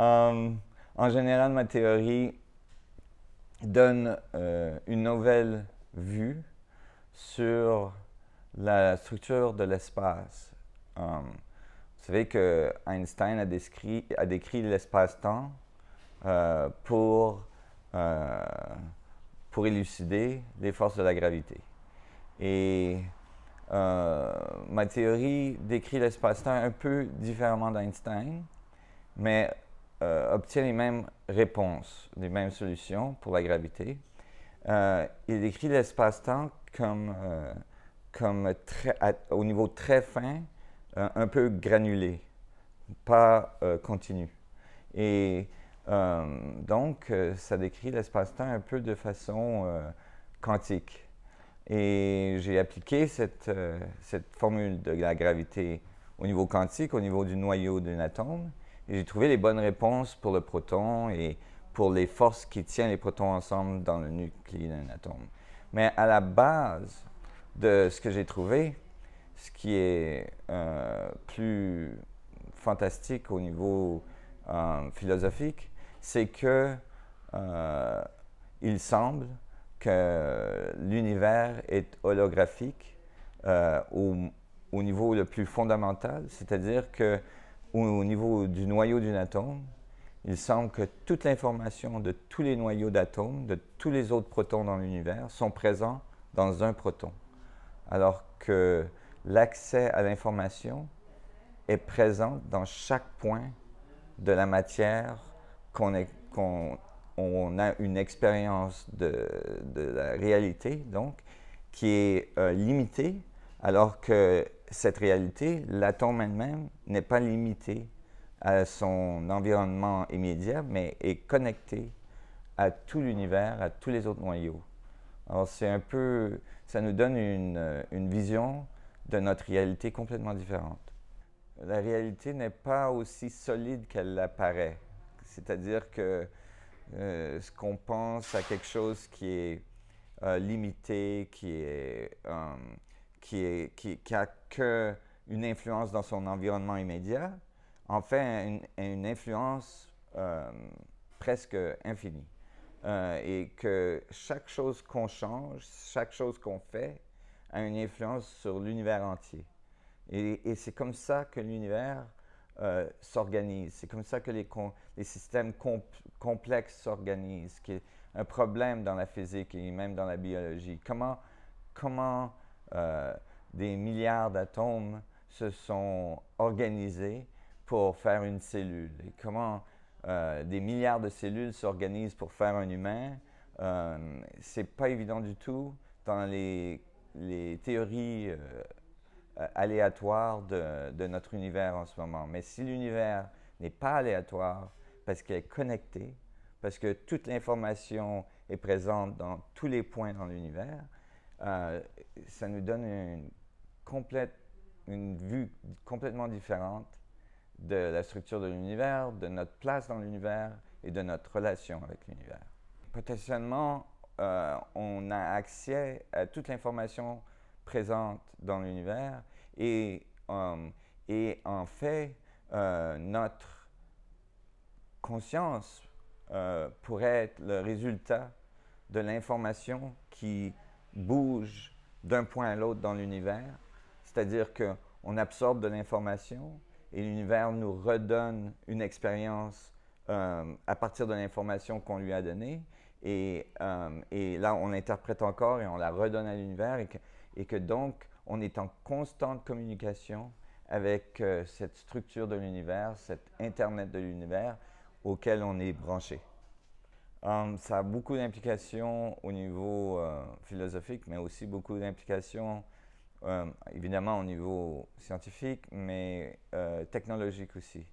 Hum, en général, ma théorie donne euh, une nouvelle vue sur la structure de l'espace. Hum, vous savez que Einstein a décrit, a décrit l'espace-temps euh, pour, euh, pour élucider les forces de la gravité. Et ma théorie décrit l'espace-temps un peu différemment d'Einstein, mais euh, obtient les mêmes réponses, les mêmes solutions pour la gravité. Euh, il décrit l'espace-temps comme, euh, au niveau très fin, un peu granulé, pas continu. Et donc, ça décrit l'espace-temps un peu de façon quantique. Et j'ai appliqué cette, cette formule de la gravité au niveau quantique, au niveau du noyau d'un atome. J'ai trouvé les bonnes réponses pour le proton et pour les forces qui tiennent les protons ensemble dans le nucléaire d'un atome. Mais à la base de ce que j'ai trouvé, ce qui est euh, plus fantastique au niveau euh, philosophique, c'est que euh, il semble que l'univers est holographique au, niveau le plus fondamental, c'est-à-dire que au niveau du noyau d'un atome, il semble que toute l'information de tous les noyaux d'atomes, de tous les autres protons dans l'univers, sont présents dans un proton. Alors que l'accès à l'information est présent dans chaque point de la matière qu'on a une expérience de, la réalité, donc, qui est euh, limitée alors que cette réalité, l'atome elle-même n'est pas limitée à son environnement immédiat, mais est connectée à tout l'univers, à tous les autres noyaux. Alors c'est un peu, ça nous donne une, vision de notre réalité complètement différente. La réalité n'est pas aussi solide qu'elle apparaît. C'est-à-dire que euh, ce qu'on pense à quelque chose qui est euh, limité, qui est euh, qui, n'a qui, a que une influence dans son environnement immédiat, en fait une, une influence euh, presque infinie. Euh, et que chaque chose qu'on change, chaque chose qu'on fait, a une influence sur l'univers entier. Et, c'est comme ça que l'univers euh, s'organise. C'est comme ça que les, systèmes complexes s'organisent, qui est un problème dans la physique et même dans la biologie. comment euh, des milliards d'atomes se sont organisés pour faire une cellule et comment euh, des milliards de cellules s'organisent pour faire un humain, euh, c'est pas évident du tout dans les, théories euh, aléatoires de, notre univers en ce moment. Mais si l'univers n'est pas aléatoire parce qu'il est connecté, parce que toute l'information est présente dans tous les points dans l'univers, euh, ça nous donne une, une vue complètement différente de la structure de l'univers, de notre place dans l'univers et de notre relation avec l'univers. Potentiellement, euh, on a accès à toute l'information présente dans l'univers et, euh, et, en fait, notre conscience pourrait être le résultat de l'information qui bouge d'un point à l'autre dans l'univers, c'est-à-dire qu'on absorbe de l'information et l'univers nous redonne une expérience euh, à partir de l'information qu'on lui a donnée. Et, euh, et, là, on l'interprète encore et on la redonne à l'univers et que, donc, on est en constante communication avec euh, cette structure de l'univers, cet Internet de l'univers auquel on est branché. Hum, ça a beaucoup d'implications au niveau euh, philosophique, mais aussi beaucoup d'implications, hum, évidemment, au niveau scientifique, mais euh, technologique aussi.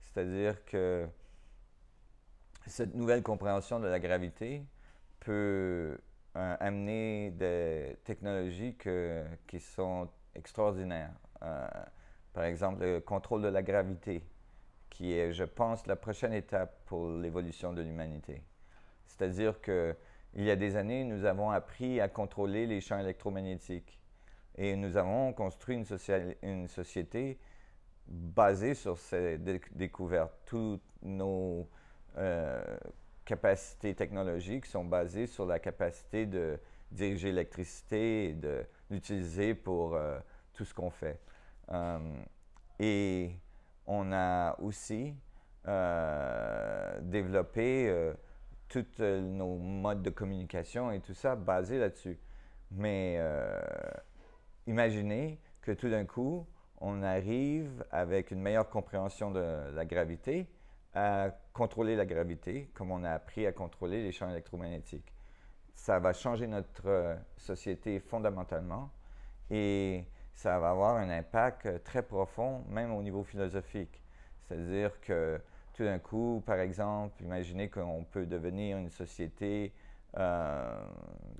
C'est-à-dire que cette nouvelle compréhension de la gravité peut euh, amener des technologies qui sont extraordinaires. par exemple, le contrôle de la gravité, qui est, je pense, la prochaine étape pour l'évolution de l'humanité. C'est-à-dire que il y a des années, nous avons appris à contrôler les champs électromagnétiques. Et nous avons construit une, société basée sur ces découvertes. Toutes nos euh, capacités technologiques sont basées sur la capacité de diriger l'électricité et de l'utiliser pour euh, tout ce qu'on fait. Euh, et on a aussi développé tous euh, nos modes de communication et tout ça basés là-dessus. Mais euh, imaginez que tout d'un coup, on arrive avec une meilleure compréhension de la gravité à contrôler la gravité comme on a appris à contrôler les champs électromagnétiques. Ça va changer notre euh, société fondamentalement et ça va avoir un impact très profond, même au niveau philosophique. C'est-à-dire que d'un coup, par exemple, imaginez qu'on peut devenir une société euh,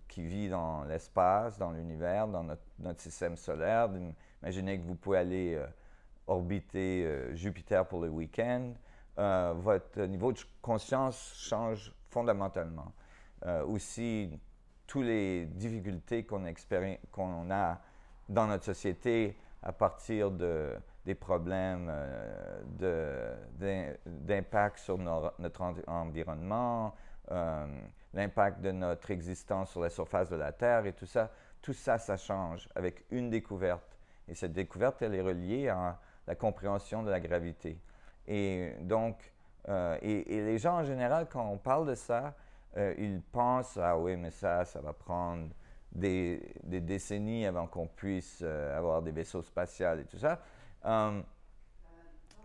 qui vit dans l'espace, dans l'univers, dans notre, système solaire. Imaginez que vous pouvez aller euh, orbiter euh, Jupiter pour le week-end. votre niveau de conscience change fondamentalement. aussi, toutes les difficultés qu'on qu'on a dans notre société à partir de des problèmes euh, d'impact sur notre environnement, euh, l'impact de notre existence sur la surface de la Terre et tout ça. Tout ça, ça change avec une découverte. Et cette découverte, elle est reliée à la compréhension de la gravité. Et donc, euh, et, les gens en général, quand on parle de ça, ils pensent, ah oui, mais ça, ça va prendre des, des décennies avant qu'on puisse avoir des vaisseaux spatials et tout ça. Hum,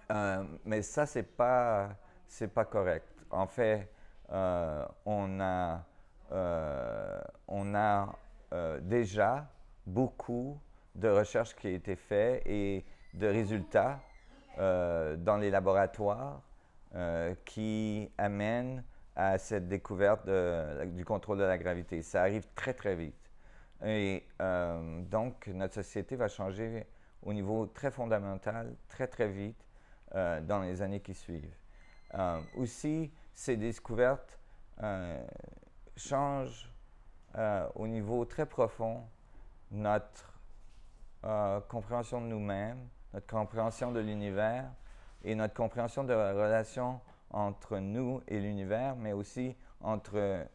hum, mais ça, c'est pas, c'est pas correct. En fait, euh, on a, euh, on a euh, déjà beaucoup de recherches qui ont été faites et de résultats dans les laboratoires qui amènent à cette découverte du contrôle de la gravité. Ça arrive très, très vite. Et donc, notre société va changer au niveau très fondamental, très très vite euh, dans les années qui suivent. Euh, aussi, ces découvertes euh, changent au niveau très profond notre compréhension de nous-mêmes, notre compréhension de l'univers et notre compréhension de la relation entre nous et l'univers, mais aussi entre,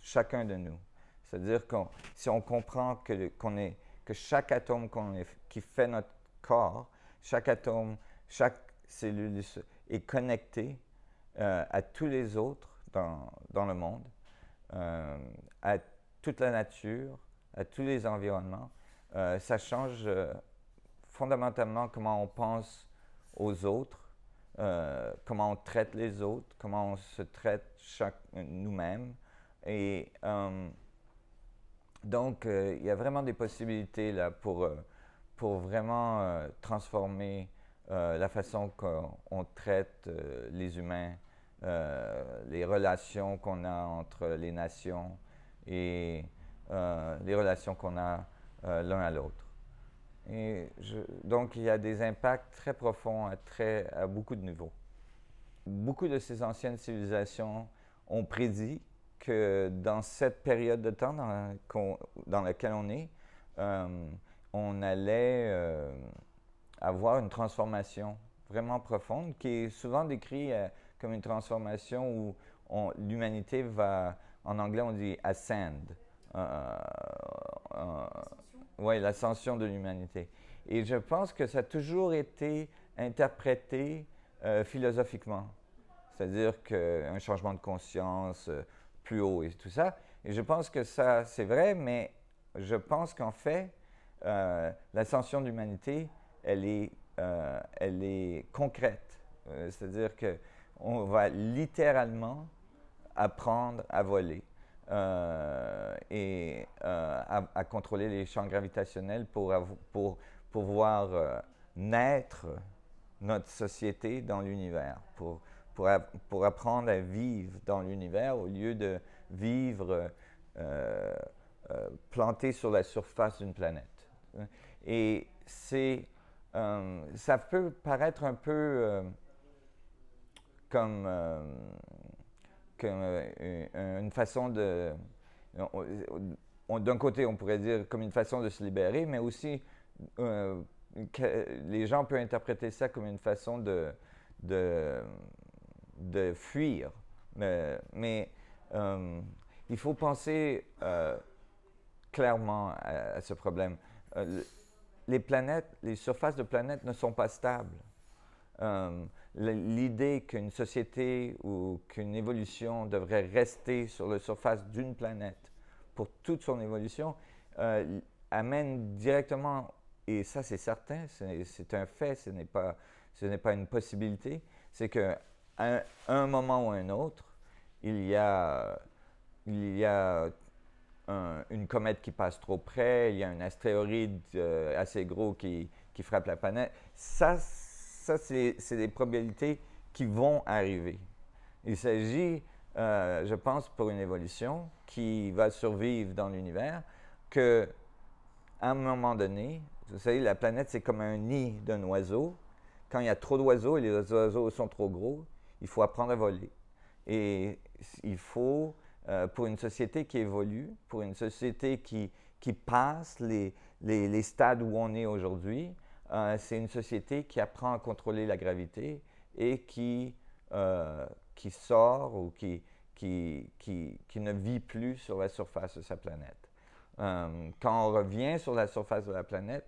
chacun de nous. C'est-à-dire que si on comprend qu'on est que chaque atome est, qui fait notre corps, chaque atome, chaque cellule est connecté euh, à tous les autres dans, dans le monde, euh, à toute la nature, à tous les environnements. Euh, ça change fondamentalement comment on pense aux autres, comment on traite les autres, comment on se traite nous-mêmes. Et donc, euh, il y a vraiment des possibilités là pour, euh, pour vraiment euh, transformer la façon qu'on traite les humains, les relations qu'on a entre les nations et les relations qu'on a l'un à l'autre. Et donc, il y a des impacts très profonds très, à beaucoup de niveaux. Beaucoup de ces anciennes civilisations ont prédit que dans cette période de temps dans, dans laquelle on est, euh, on allait euh, avoir une transformation vraiment profonde qui est souvent décrite euh, comme une transformation où l'humanité va, en anglais on dit ascend, ouais, l'ascension de l'humanité. Et je pense que ça a toujours été interprété philosophiquement. C'est-à-dire qu'un changement de conscience, plus haut et tout ça. Et je pense que ça, c'est vrai, mais je pense qu'en fait, euh, l'ascension de l'humanité, elle est, euh, elle est concrète. Euh, c'est-à-dire qu'on va littéralement apprendre à voler et à, à, contrôler les champs gravitationnels pour, pour pouvoir naître notre société dans l'univers, pour pour, apprendre à vivre dans l'univers au lieu de vivre euh, euh, planté sur la surface d'une planète. Et c'est, euh, ça peut paraître un peu comme, une façon de... D'un côté, on pourrait dire comme une façon de se libérer, mais aussi que les gens peuvent interpréter ça comme une façon de, de de fuir. mais, euh, il faut penser euh, clairement à, ce problème. Euh, les planètes, les surfaces de planètes ne sont pas stables. L'idée qu'une société ou qu'une évolution devrait rester sur la surface d'une planète pour toute son évolution amène directement, et ça c'est certain, c'est un fait, ce n'est pas, pas une possibilité, c'est que à un moment ou un autre, il y a, il y a une comète qui passe trop près, il y a un astéroïde euh, assez gros qui, frappe la planète. Ça, ça c'est des probabilités qui vont arriver. Il s'agit, euh, je pense, pour une évolution qui va survivre dans l'univers, qu'à un moment donné, vous savez, la planète, c'est comme un nid d'un oiseau. Quand il y a trop d'oiseaux et les oiseaux sont trop gros, il faut apprendre à voler. Et il faut, euh, pour une société qui évolue, pour une société qui, qui passe les, les, les stades où on est aujourd'hui, euh, c'est une société qui apprend à contrôler la gravité et qui, euh, qui sort ou qui, qui, qui, qui, ne vit plus sur la surface de sa planète. quand on revient sur la surface de la planète,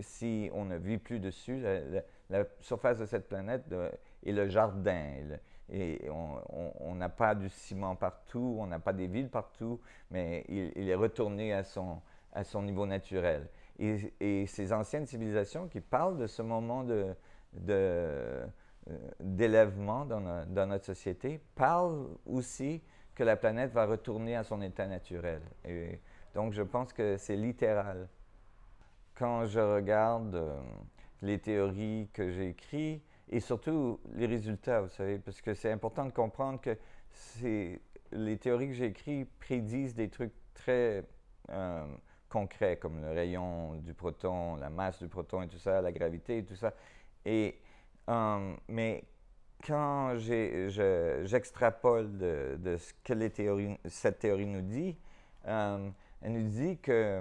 si on ne vit plus dessus, la surface de cette planète est le jardin. Et, on n'a pas du ciment partout, on n'a pas des villes partout, mais il, est retourné à son, à son niveau naturel. Et, ces anciennes civilisations qui parlent de ce moment de, euh, d'élèvement dans, dans, notre société parlent aussi que la planète va retourner à son état naturel. Et donc je pense que c'est littéral. Quand je regarde... Euh, les théories que j'ai écrites et surtout les résultats, vous savez, parce que c'est important de comprendre que les théories que j'ai écrites prédisent des trucs très euh, concrets, comme le rayon du proton, la masse du proton et tout ça, la gravité et tout ça. Et, euh, mais quand j'extrapole de, ce que théories, cette théorie nous dit, euh, elle nous dit que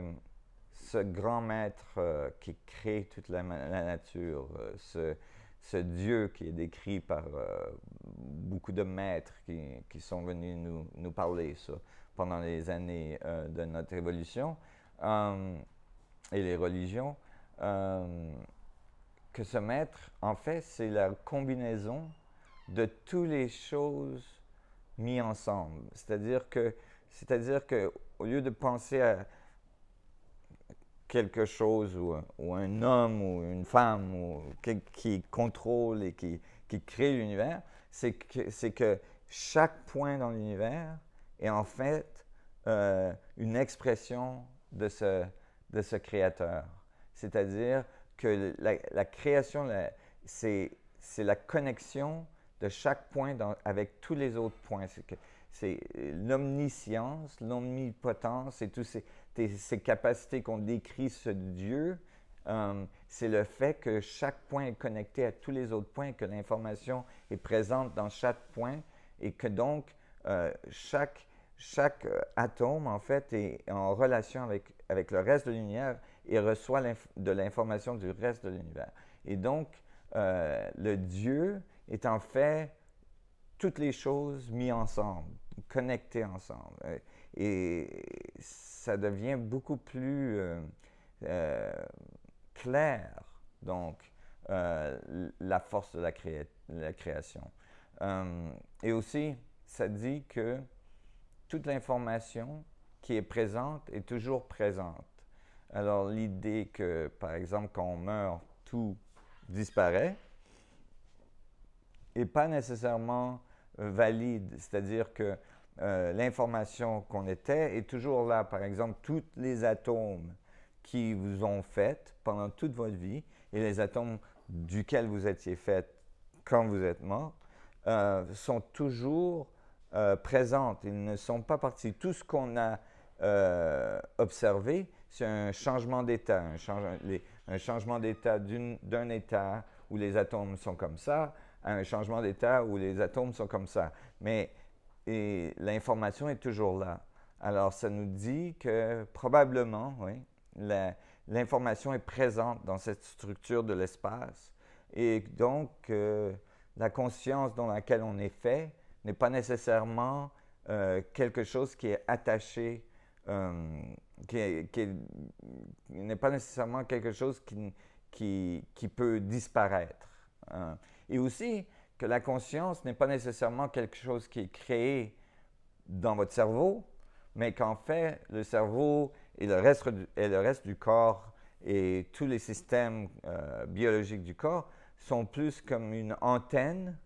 ce grand maître euh, qui crée toute la, nature, euh, ce, ce, Dieu qui est décrit par euh, beaucoup de maîtres qui, qui sont venus nous, nous parler ça, pendant les années de notre évolution et les religions, que ce maître, en fait, c'est la combinaison de toutes les choses mises ensemble. C'est-à-dire que, c'est-à-dire que, au lieu de penser à quelque chose ou, un homme ou une femme ou, qui, contrôle et qui, qui crée l'univers, c'est que, que, chaque point dans l'univers est en fait euh, une expression de ce, de ce créateur. C'est-à-dire que la, création, c'est la connexion de chaque point avec tous les autres points. C'est l'omniscience, l'omnipotence et tout ces, ces capacités qu'on décrit, ce Dieu, euh, c'est le fait que chaque point est connecté à tous les autres points, que l'information est présente dans chaque point et que donc euh, chaque, chaque euh, atome, en fait, est en relation avec, avec le reste de l'univers et reçoit de l'information du reste de l'univers. Et donc, le Dieu est en fait toutes les choses mises ensemble, connectées ensemble. Et ça devient beaucoup plus euh, euh, clair, donc, euh, la force de la, la création. et aussi, ça dit que toute l'information qui est présente est toujours présente. Alors l'idée que, par exemple, quand on meurt, tout disparaît n'est pas nécessairement valide. C'est-à-dire que euh, l'information qu'on était est toujours là. Par exemple, tous les atomes qui vous ont fait pendant toute votre vie et les atomes duquel vous étiez fait quand vous êtes mort euh, sont toujours présents. Euh, présentes. Ils ne sont pas partis. Tout ce qu'on a observé, c'est un changement d'état, un, changement d'état d'un état où les atomes sont comme ça un changement d'état où les atomes sont comme ça. Mais et l'information est toujours là. Alors, ça nous dit que probablement, oui, l'information est présente dans cette structure de l'espace. Et donc, euh, la conscience dans laquelle on est fait n'est pas nécessairement euh, quelque chose qui est attaché, euh, qui, n'est pas nécessairement quelque chose qui, peut disparaître. Hein. Et aussi, que la conscience n'est pas nécessairement quelque chose qui est créé dans votre cerveau, mais qu'en fait, le cerveau et le reste du, et le reste du corps et tous les systèmes euh, biologiques du corps sont plus comme une antenne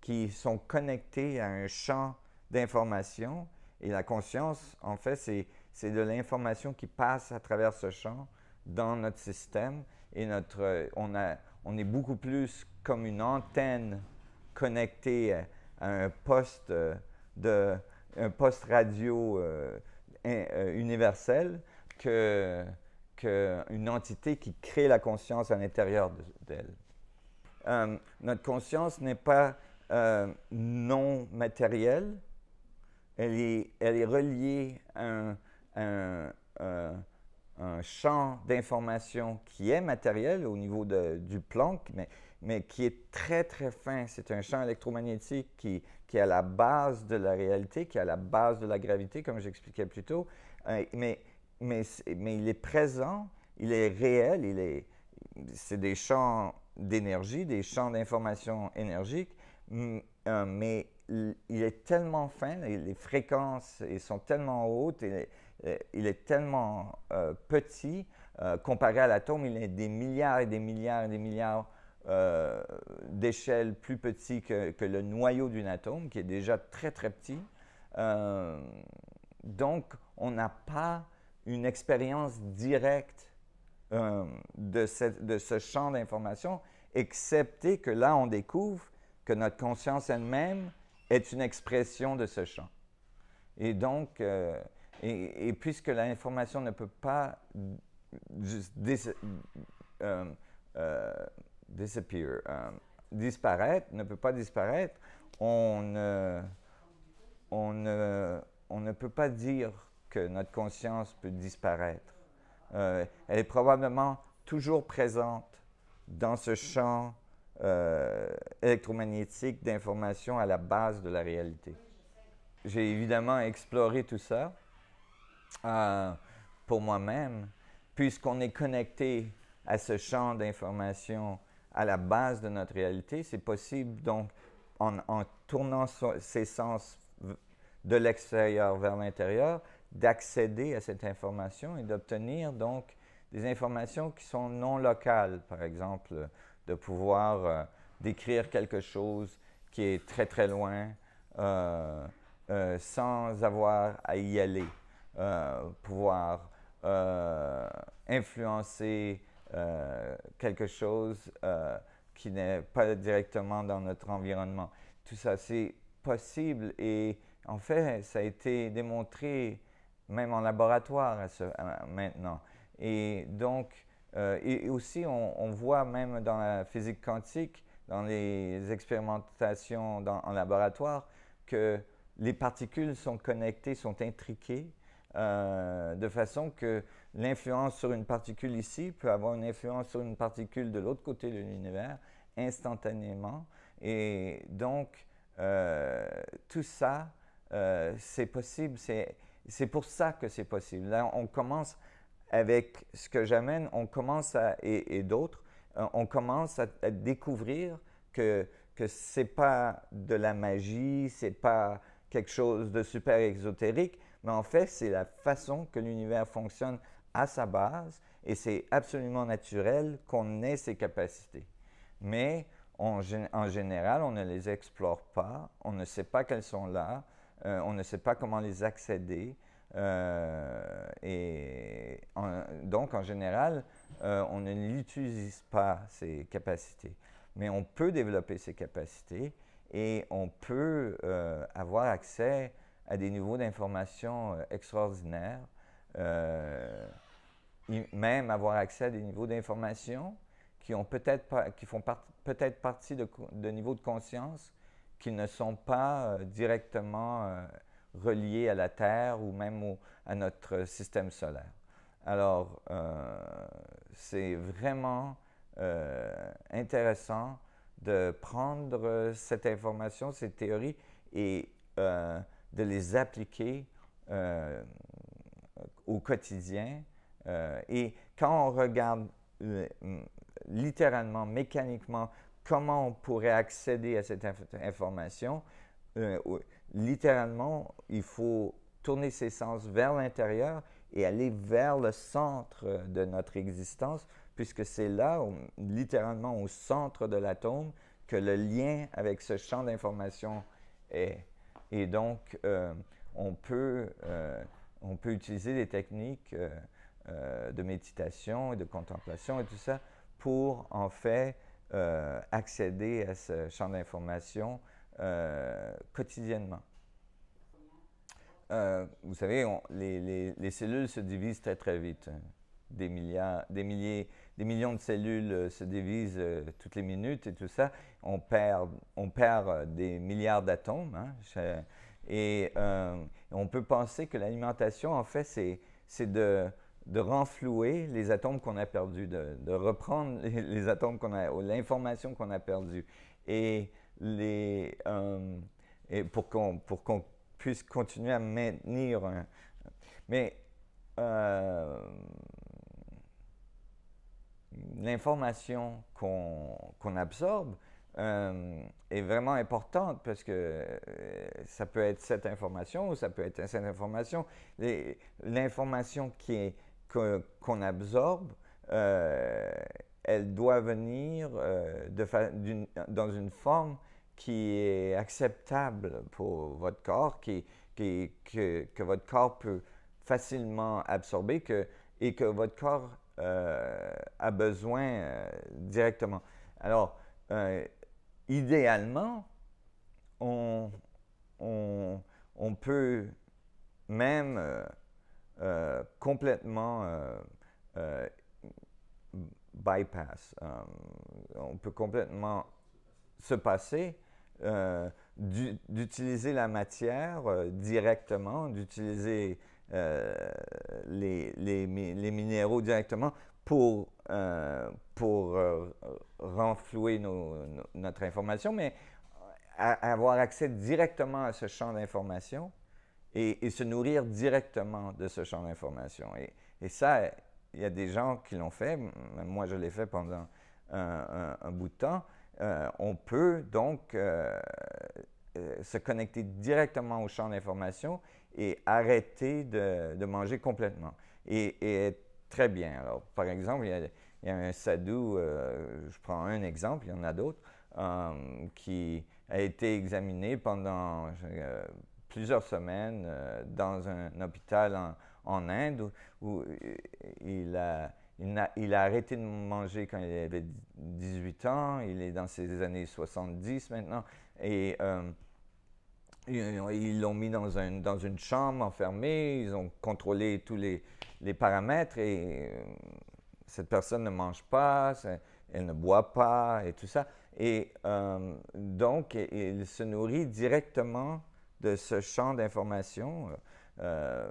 qui sont connectés à un champ d'information. Et la conscience, en fait, c'est de l'information qui passe à travers ce champ dans notre système. Et notre, on, a, on est beaucoup plus comme une antenne connecté à, un poste euh, de un poste radio euh, euh, universel que qu'une entité qui crée la conscience à l'intérieur d'elle. notre conscience n'est pas non matérielle, elle est, elle est reliée à un, un champ d'information qui est matériel au niveau de, du Planck, mais mais qui est très, très fin. C'est un champ électromagnétique qui, qui est à la base de la réalité, qui est à la base de la gravité, comme j'expliquais plus tôt. Euh, mais, mais il est présent, il est réel, il est, c'est des champs d'énergie, des champs d'information énergique, euh, mais il est tellement fin, les, fréquences sont tellement hautes, et il est tellement euh, petit, comparé à l'atome, il est des milliards et des milliards et des milliards euh, d'échelle plus petit que, le noyau d'une atome, qui est déjà très, très petit. Euh, donc, on n'a pas une expérience directe euh, de, ce, de, ce, champ d'information, excepté que là, on découvre que notre conscience elle-même est une expression de ce champ. Et donc, et, et, puisque l'information ne peut pas Um, disparaître ne peut pas disparaître. On, on, on ne peut pas dire que notre conscience peut disparaître. Euh, elle est probablement toujours présente dans ce champ euh, électromagnétique d'information à la base de la réalité. J'ai évidemment exploré tout ça euh, pour moi-même, puisqu'on est connecté à ce champ d'information à la base de notre réalité. C'est possible donc en, tournant ses sens de l'extérieur vers l'intérieur, d'accéder à cette information et d'obtenir donc des informations qui sont non locales, par exemple, de pouvoir euh, décrire quelque chose qui est très très loin euh, euh, sans avoir à y aller, pouvoir influencer euh, quelque chose euh, qui n'est pas directement dans notre environnement. Tout ça, c'est possible et en fait, ça a été démontré même en laboratoire maintenant. Et donc, euh, et, aussi, on, voit même dans la physique quantique, dans les expérimentations en laboratoire, que les particules sont connectées, sont intriquées, de façon que L'influence sur une particule ici peut avoir une influence sur une particule de l'autre côté de l'univers instantanément. Et donc, euh, tout ça, euh, c'est possible. C'est pour ça que c'est possible. Là, on commence avec ce que j'amène, on commence à, et, d'autres, euh, on commence à, à découvrir que ce n'est pas de la magie, c'est pas quelque chose de super exotérique, mais en fait, c'est la façon que l'univers fonctionne à sa base et c'est absolument naturel qu'on ait ces capacités. Mais en général, on ne les explore pas, on ne sait pas qu'elles sont là, euh, on ne sait pas comment les accéder. Euh, et donc, en général, euh, on ne l'utilise pas, ces capacités. Mais on peut développer ces capacités et on peut avoir accès à des niveaux d'information extraordinaires euh, même avoir accès à des niveaux d'information qui, ont peut-être qui font peut-être partie de, de, niveaux de conscience qui ne sont pas euh, directement euh, reliés à la Terre ou même à notre système solaire. Alors, c'est vraiment intéressant de prendre cette information, ces théories, et de les appliquer au quotidien. Euh, et quand on regarde euh, littéralement, mécaniquement, comment on pourrait accéder à cette information, euh, littéralement, il faut tourner ses sens vers l'intérieur et aller vers le centre de notre existence, puisque c'est là, littéralement au centre de l'atome, que le lien avec ce champ d'information est. Et donc, on peut on peut utiliser des techniques euh, euh, de méditation et de contemplation et tout ça pour en fait euh, accéder à ce champ d'information quotidiennement. vous savez, les, cellules se divisent très très vite. Des, milliards, des, milliers, des millions de cellules se divisent toutes les minutes et tout ça. On perd, des milliards d'atomes. Hein. Et euh, on peut penser que l'alimentation, en fait, c'est de, de, renflouer les atomes qu'on a perdus, de, reprendre les, atomes qu'on a, l'information qu'on a perdue. Et, les, euh, et pour qu'on puisse continuer à maintenir. mais euh, l'information qu'on absorbe, euh, est vraiment importante parce que euh, ça peut être cette information ou ça peut être cette information. L'information qu'on absorbe, euh, elle doit venir de dans une forme qui est acceptable pour votre corps, qui, qui, que, que, votre corps peut facilement absorber que, et que votre corps a besoin directement. Alors, idéalement, on, peut même euh, euh, complètement euh, euh bypass, on peut complètement se passer d'utiliser la matière directement, d'utiliser les minéraux directement pour euh, pour euh, euh, renflouer notre information, mais avoir accès directement à ce champ d'information et, se nourrir directement de ce champ d'information. Et, ça, il y a des gens qui l'ont fait, moi je l'ai fait pendant un, bout de temps. on peut donc se connecter directement au champ d'information et arrêter de, manger complètement et, très bien. Alors, par exemple, il y a, un sadhu, euh, je prends un exemple, il y en a d'autres, euh, qui a été examiné pendant euh, plusieurs semaines dans un, hôpital en, Inde où, il, a, il a arrêté de manger quand il avait 18 ans, il est dans ses années 70 maintenant, et ils l'ont mis dans, une chambre enfermée, ils ont contrôlé tous les, paramètres et euh, cette personne ne mange pas, elle ne boit pas et tout ça. Et euh, donc, il se nourrit directement de ce champ d'information euh,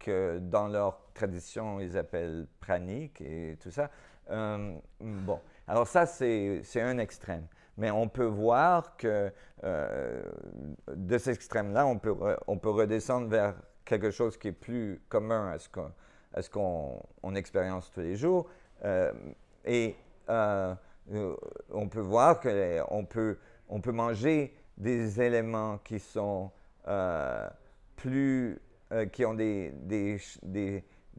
que dans leur tradition, ils appellent pranique et tout ça. bon, alors ça, c'est un extrême mais on peut voir que euh, de cet extrême-là, on peut, on peut redescendre vers quelque chose qui est plus commun à ce qu'on expérience tous les jours. Euh, et euh, on peut voir qu'on peut, on peut manger des éléments qui sont plus... qui ont des, des,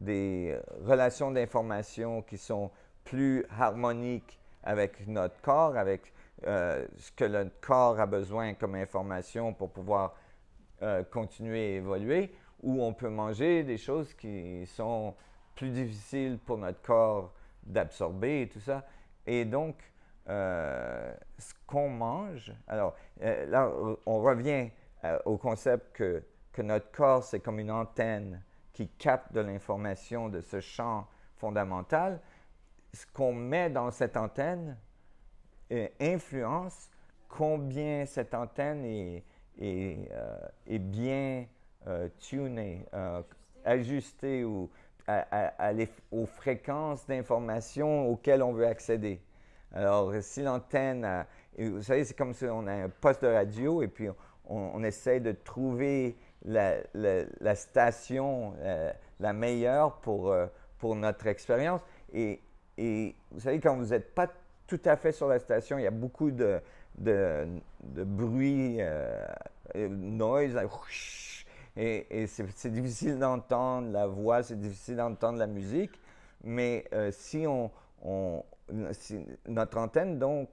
des relations d'information qui sont plus harmoniques avec notre corps, avec euh, ce que notre corps a besoin comme information pour pouvoir euh, continuer à évoluer, ou on peut manger des choses qui sont plus difficiles pour notre corps d'absorber et tout ça. Et donc, euh, ce qu'on mange, alors là, on revient au concept que, que notre corps, c'est comme une antenne qui capte de l'information de ce champ fondamental. Ce qu'on met dans cette antenne influence combien cette antenne est, est, euh, bien euh, tunée, euh, ajustée ou à, les, aux fréquences d'information auxquelles on veut accéder. Alors, si l'antenne, vous savez, c'est comme si on a un poste de radio et puis on, on essaie de trouver la, la, station la, meilleure pour, pour notre expérience. Et, et, vous savez, quand vous n'êtes pas tout à fait sur la station. Il y a beaucoup de, de, de bruit, euh, noise. Et, c'est difficile d'entendre la voix, c'est difficile d'entendre la musique. Mais euh, si on, on notre antenne, donc,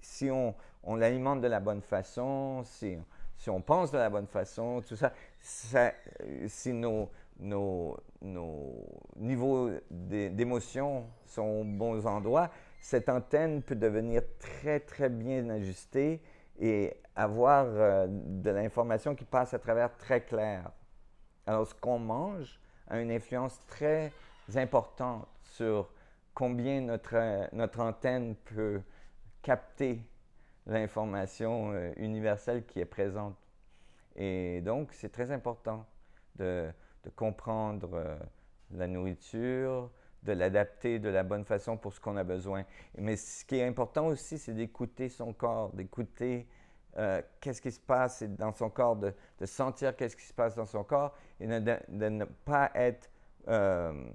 si on, on l'alimente de la bonne façon, si, si, on pense de la bonne façon, tout ça, si nos, nos, nos niveaux d'émotion sont aux bons endroits, cette antenne peut devenir très, très bien ajustée et avoir euh, de l'information qui passe à travers très clair. Alors, ce qu'on mange a une influence très importante sur combien notre, euh, notre antenne peut capter l'information euh, universelle qui est présente. Et donc, c'est très important de, comprendre la nourriture, de l'adapter de la bonne façon pour ce qu'on a besoin. Mais ce qui est important aussi, c'est d'écouter son corps, d'écouter euh, qu'est-ce qui se passe dans son corps, de, sentir qu'est-ce qui se passe dans son corps et de, ne pas être, euh,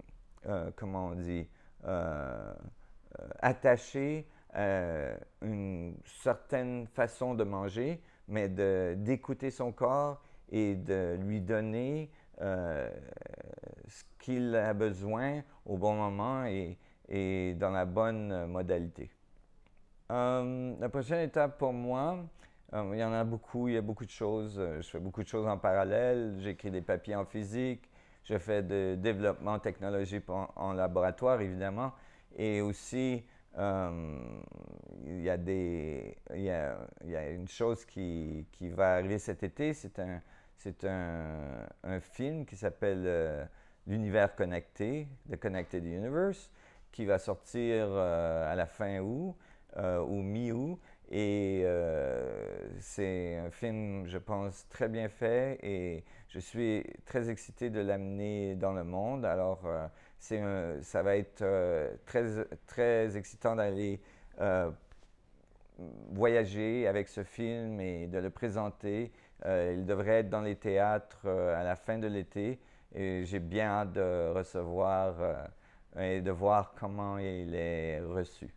euh, comment on dit, attaché à une certaine façon de manger, mais d'écouter son corps et de lui donner qu'il a besoin au bon moment et, dans la bonne euh, modalité. Euh, la prochaine étape pour moi, euh, il y en a beaucoup, il y a beaucoup de choses. Je fais beaucoup de choses en parallèle. J'écris des papiers en physique, je fais de développement technologique en, laboratoire, évidemment. Et aussi, il, y a des, il, une chose qui, va arriver cet été, c'est un film qui s'appelle l'univers connecté, The Connected Universe, qui va sortir euh, à la fin août ou euh, mi-août. Et euh, c'est un film, je pense, très bien fait et je suis très excité de l'amener dans le monde. Alors, ça va être très, très excitant d'aller voyager avec ce film et de le présenter. il devrait être dans les théâtres à la fin de l'été. Et j'ai bien hâte de recevoir euh, et de voir comment il est reçu.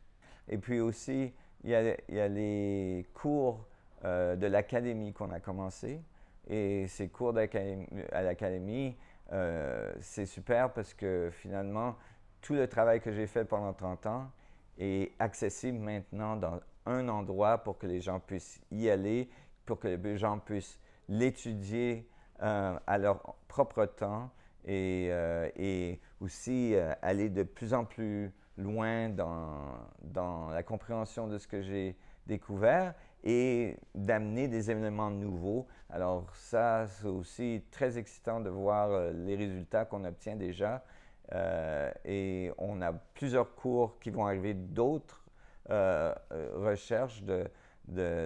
Et puis aussi, il y a, les cours euh, de l'académie qu'on a commencé. Et ces cours à l'académie, euh, c'est super parce que finalement, tout le travail que j'ai fait pendant 30 ans est accessible maintenant dans un endroit pour que les gens puissent y aller, pour que les gens puissent l'étudier euh, à leur propre temps et, euh, aussi euh, aller de plus en plus loin dans, la compréhension de ce que j'ai découvert et d'amener des événements nouveaux. Alors ça, c'est aussi très excitant de voir les résultats qu'on obtient déjà. et on a plusieurs cours qui vont arriver d'autres recherches de,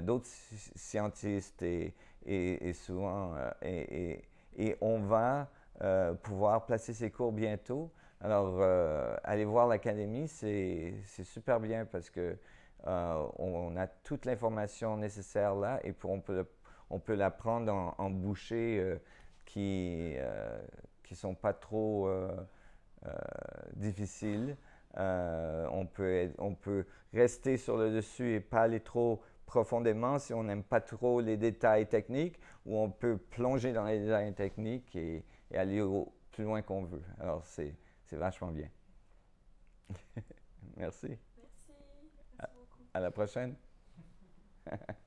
d'autres scientifiques et, et, souvent, euh, et, on va euh, pouvoir placer ses cours bientôt. Alors, euh, aller voir l'académie, c'est super bien parce que on, a toute l'information nécessaire là et pour, on peut, on peut la prendre en, bouchées qui ne sont pas trop difficiles. on, peut on peut rester sur le dessus et pas aller trop profondément si on n'aime pas trop les détails techniques, ou on peut plonger dans les détails techniques et, aller au, plus loin qu'on veut. Alors, c'est, vachement bien. Merci. Merci. Merci beaucoup. à la prochaine.